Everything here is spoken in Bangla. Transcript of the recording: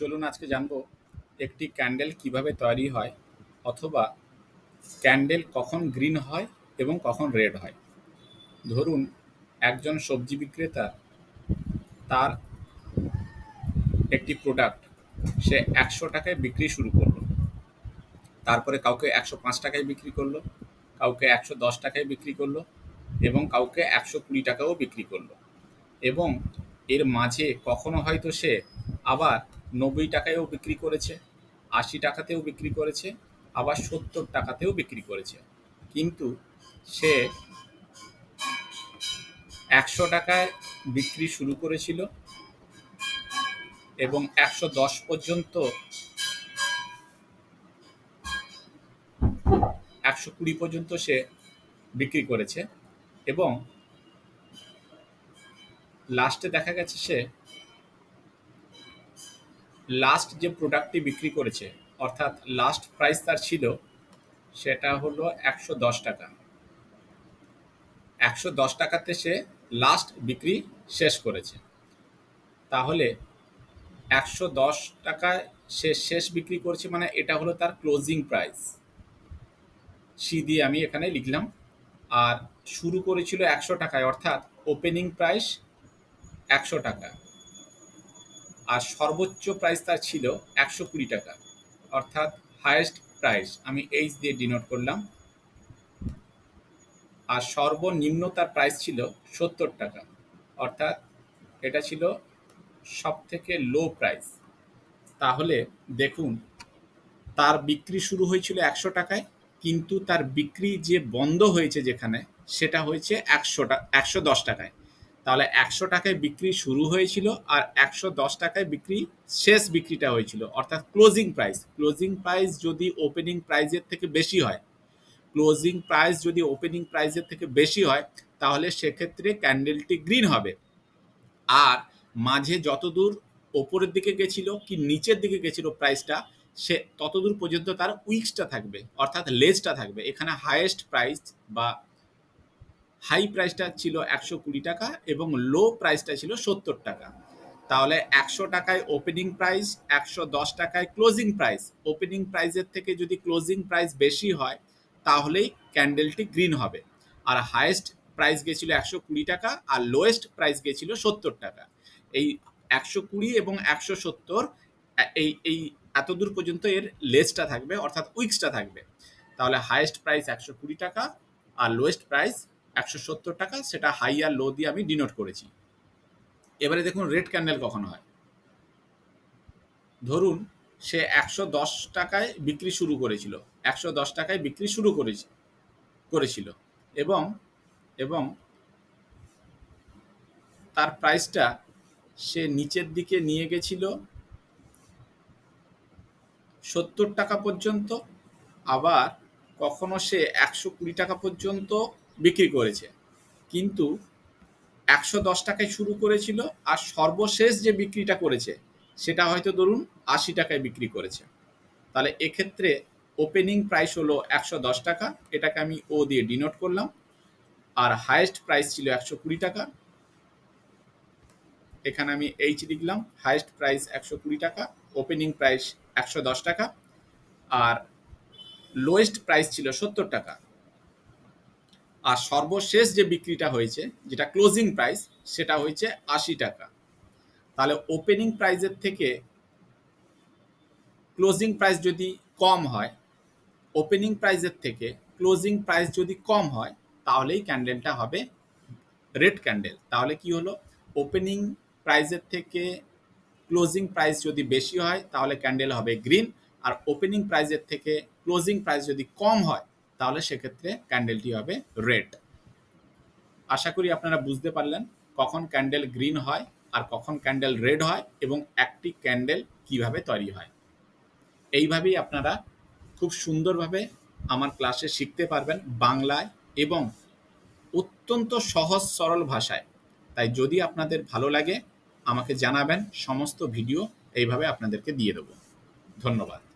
চলুন আজকে জানবো একটি ক্যান্ডেল কিভাবে তৈরি হয় অথবা ক্যান্ডেল কখন গ্রিন হয় এবং কখন রেড হয় ধরুন একজন সবজি বিক্রেতা তার একটি প্রোডাক্ট সে একশো টাকায় বিক্রি শুরু করলো তারপরে কাউকে একশো পাঁচ টাকায় বিক্রি করলো কাউকে একশো দশ টাকায় বিক্রি করলো এবং কাউকে একশো কুড়ি টাকাও বিক্রি করলো এবং এর মাঝে কখনো হয়তো সে আবার নব্বই টাকায়ও বিক্রি করেছে আশি টাকাতেও বিক্রি করেছে আবার সত্তর টাকাতেও বিক্রি করেছে কিন্তু সে একশো টাকায় বিক্রি শুরু করেছিল এবং একশো দশ পর্যন্ত একশো কুড়ি পর্যন্ত সে বিক্রি করেছে এবং লাস্টে দেখা গেছে সে লাস্ট যে প্রোডাক্টটি বিক্রি করেছে অর্থাৎ লাস্ট প্রাইস তার ছিল সেটা হলো একশো দশ টাকা একশো দশ টাকাতে সে লাস্ট বিক্রি শেষ করেছে তাহলে একশো দশ টাকায় সে শেষ বিক্রি করছে মানে এটা হলো তার ক্লোজিং প্রাইস সি দিয়ে আমি এখানে লিখলাম আর শুরু করেছিল একশো টাকায় অর্থাৎ ওপেনিং প্রাইস একশো টাকা আর সর্বোচ্চ প্রাইস তার ছিল একশো কুড়ি টাকা অর্থাৎ হায়েস্ট প্রাইস আমি এইচ দিয়ে ডিনোট করলাম আর সর্বনিম্ন তার প্রাইস ছিল সত্তর টাকা অর্থাৎ এটা ছিল সব থেকে লো প্রাইস তাহলে দেখুন তার বিক্রি শুরু হয়েছিল একশো টাকায় কিন্তু তার বিক্রি যে বন্ধ হয়েছে যেখানে সেটা হয়েছে একশোটা একশো দশ টাকায় তাহলে একশো টাকায় বিক্রি শুরু হয়েছিল আর একশো দশ টাকায় বিক্রি শেষ বিক্রিটা হয়েছিল অর্থাৎ ক্লোজিং প্রাইস ক্লোজিং প্রাইস যদি ওপেনিং প্রাইজের থেকে বেশি হয় ক্লোজিং প্রাইস যদি ওপেনিং প্রাইজের থেকে বেশি হয় তাহলে সেক্ষেত্রে ক্যান্ডেলটি গ্রিন হবে আর মাঝে যতদূর ওপরের দিকে গেছিল কি নিচের দিকে গেছিল প্রাইসটা সে ততদূর পর্যন্ত তার উইক্সটা থাকবে অর্থাৎ লেজটা থাকবে এখানে হায়েস্ট প্রাইস বা হাই প্রাইসটা ছিল একশো কুড়ি টাকা এবং লো প্রাইসটা ছিল সত্তর টাকা তাহলে একশো টাকায় ওপেনিং প্রাইস একশো দশ টাকায় ক্লোজিং প্রাইস ওপেনিং প্রাইসের থেকে যদি ক্লোজিং প্রাইস বেশি হয় তাহলেই ক্যান্ডেলটি গ্রিন হবে আর হায়েস্ট প্রাইস গেছিল একশো কুড়ি টাকা আর লোয়েস্ট প্রাইস গেছিল সত্তর টাকা এই একশো কুড়ি এবং একশো সত্তর এই এই এতদূর পর্যন্ত এর লেসটা থাকবে অর্থাৎ উইক্সটা থাকবে তাহলে হায়েস্ট প্রাইস একশো কুড়ি টাকা আর লোয়েস্ট প্রাইস একশো সত্তর টাকা সেটা হাই আর লো দিয়ে আমি ডিনোট করেছি এবারে দেখুন রেড ক্যান্ডেল কখন হয় ধরুন সে একশো দশ টাকায় বিক্রি শুরু করেছিল একশো দশ টাকায় বিক্রি শুরু করেছে করেছিল এবং এবং তার প্রাইসটা সে নিচের দিকে নিয়ে গেছিল সত্তর টাকা পর্যন্ত আবার কখনো সে একশো কুড়ি টাকা পর্যন্ত বিক্রি করেছে কিন্তু একশো দশ টাকায় শুরু করেছিল আর সর্বশেষ যে বিক্রিটা করেছে সেটা হয়তো ধরুন আশি টাকায় বিক্রি করেছে তাহলে এক্ষেত্রে ওপেনিং প্রাইস হলো একশো দশ টাকা এটাকে আমি ও দিয়ে ডিনোট করলাম আর হায়েস্ট প্রাইস ছিল একশো কুড়ি টাকা এখানে আমি এইচ লিখলাম হায়েস্ট প্রাইস একশো কুড়ি টাকা ওপেনিং প্রাইস একশো দশ টাকা আর লোয়েস্ট প্রাইস ছিল সত্তর টাকা আর সর্বশেষ যে বিক্রিটা হয়েছে যেটা ক্লোজিং প্রাইস সেটা হয়েছে আশি টাকা তাহলে ওপেনিং প্রাইজের থেকে ক্লোজিং প্রাইস যদি কম হয় ওপেনিং প্রাইজের থেকে ক্লোজিং প্রাইস যদি কম হয় তাহলেই ক্যান্ডেলটা হবে রেড ক্যান্ডেল তাহলে কি হলো ওপেনিং প্রাইজের থেকে ক্লোজিং প্রাইস যদি বেশি হয় তাহলে ক্যান্ডেল হবে গ্রিন আর ওপেনিং প্রাইজের থেকে ক্লোজিং প্রাইস যদি কম হয় তাহলে সেক্ষেত্রে ক্যান্ডেলটি হবে রেড আশা করি আপনারা বুঝতে পারলেন কখন ক্যান্ডেল গ্রিন হয় আর কখন ক্যান্ডেল রেড হয় এবং একটি ক্যান্ডেল কিভাবে তৈরি হয় এইভাবেই আপনারা খুব সুন্দরভাবে আমার ক্লাসে শিখতে পারবেন বাংলায় এবং অত্যন্ত সহজ সরল ভাষায় তাই যদি আপনাদের ভালো লাগে আমাকে জানাবেন সমস্ত ভিডিও এইভাবে আপনাদেরকে দিয়ে দেব ধন্যবাদ